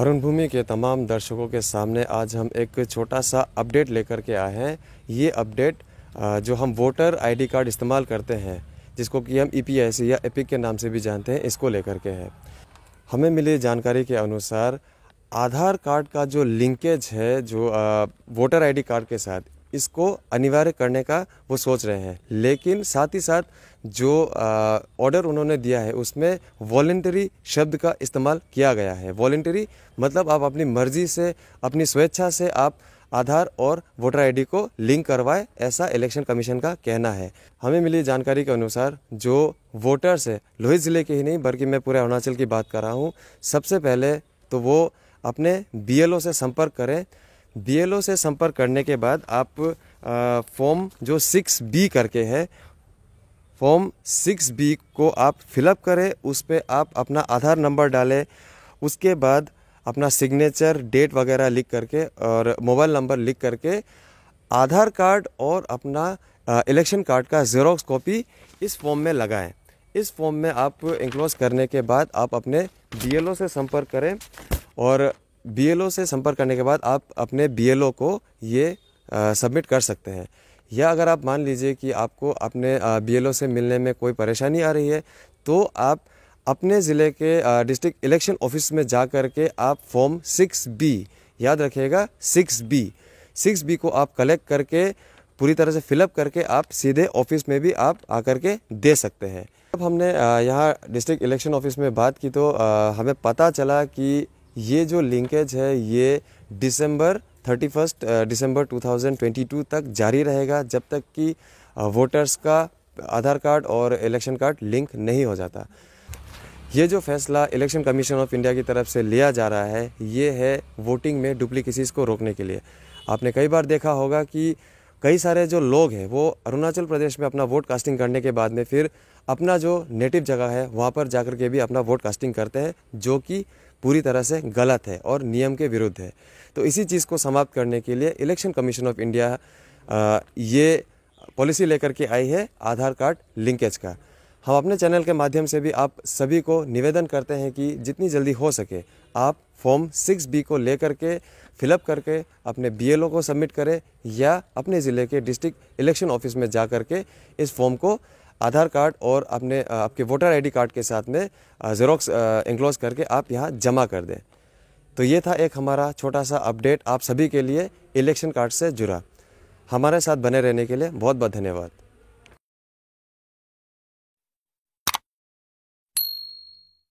अरुणभूमि के तमाम दर्शकों के सामने आज हम एक छोटा सा अपडेट लेकर के आए हैं ये अपडेट जो हम वोटर आईडी कार्ड इस्तेमाल करते हैं जिसको कि हम ई e या एपिक के नाम से भी जानते हैं इसको लेकर के है हमें मिली जानकारी के अनुसार आधार कार्ड का जो लिंकेज है जो वोटर आईडी कार्ड के साथ इसको अनिवार्य करने का वो सोच रहे हैं लेकिन साथ ही साथ जो ऑर्डर उन्होंने दिया है उसमें वॉलेंटरी शब्द का इस्तेमाल किया गया है वॉलेंटरी मतलब आप अपनी मर्जी से अपनी स्वेच्छा से आप आधार और वोटर आईडी को लिंक करवाए ऐसा इलेक्शन कमीशन का कहना है हमें मिली जानकारी के अनुसार जो वोटर्स है लोहित ज़िले के ही नहीं बल्कि मैं पूरे अरुणाचल की बात कर रहा हूँ सबसे पहले तो वो अपने बीएलओ से संपर्क करें बीएलओ से संपर्क करने के बाद आप फॉर्म जो सिक्स बी करके है फॉर्म सिक्स बी को आप फिलअप करें उस पर आप अपना आधार नंबर डालें उसके बाद अपना सिग्नेचर डेट वगैरह लिख करके और मोबाइल नंबर लिख करके आधार कार्ड और अपना इलेक्शन कार्ड का जेरोक्स कॉपी इस फॉर्म में लगाएं इस फॉर्म में आप इंक्लोज करने के बाद आप अपने बीएलओ से संपर्क करें और बीएलओ से संपर्क करने के बाद आप अपने बीएलओ को ये सबमिट कर सकते हैं या अगर आप मान लीजिए कि आपको अपने बीएलओ से मिलने में कोई परेशानी आ रही है तो आप अपने ज़िले के डिस्ट्रिक्ट इलेक्शन ऑफिस में जा कर के आप फॉर्म सिक्स बी याद रखिएगा सिक्स बी सिक्स बी को आप कलेक्ट करके पूरी तरह से फिलअप करके आप सीधे ऑफिस में भी आप आकर के दे सकते हैं अब हमने यहाँ डिस्ट्रिक्ट इलेक्शन ऑफिस में बात की तो हमें पता चला कि ये जो लिंकेज है ये दिसंबर 31 दिसंबर 2022 तक जारी रहेगा जब तक कि वोटर्स uh, का आधार कार्ड और इलेक्शन कार्ड लिंक नहीं हो जाता ये जो फैसला इलेक्शन कमीशन ऑफ इंडिया की तरफ से लिया जा रहा है ये है वोटिंग में डुप्लीकेसीज को रोकने के लिए आपने कई बार देखा होगा कि कई सारे जो लोग हैं वो अरुणाचल प्रदेश में अपना वोट कास्टिंग करने के बाद में फिर अपना जो नेटिव जगह है वहाँ पर जाकर के भी अपना वोट कास्टिंग करते हैं जो कि पूरी तरह से गलत है और नियम के विरुद्ध है तो इसी चीज़ को समाप्त करने के लिए इलेक्शन कमीशन ऑफ इंडिया ये पॉलिसी लेकर के आई है आधार कार्ड लिंकेज का हम अपने चैनल के माध्यम से भी आप सभी को निवेदन करते हैं कि जितनी जल्दी हो सके आप फॉर्म सिक्स बी को लेकर के फिलअप करके अपने बी को सबमिट करें या अपने ज़िले के डिस्ट्रिक्ट इलेक्शन ऑफिस में जा कर के इस फॉर्म को आधार कार्ड और अपने आपके वोटर आईडी कार्ड के साथ में ज़ेरोक्स इंक्लोज करके आप यहाँ जमा कर दें तो ये था एक हमारा छोटा सा अपडेट आप सभी के लिए इलेक्शन कार्ड से जुड़ा हमारे साथ बने रहने के लिए बहुत बहुत धन्यवाद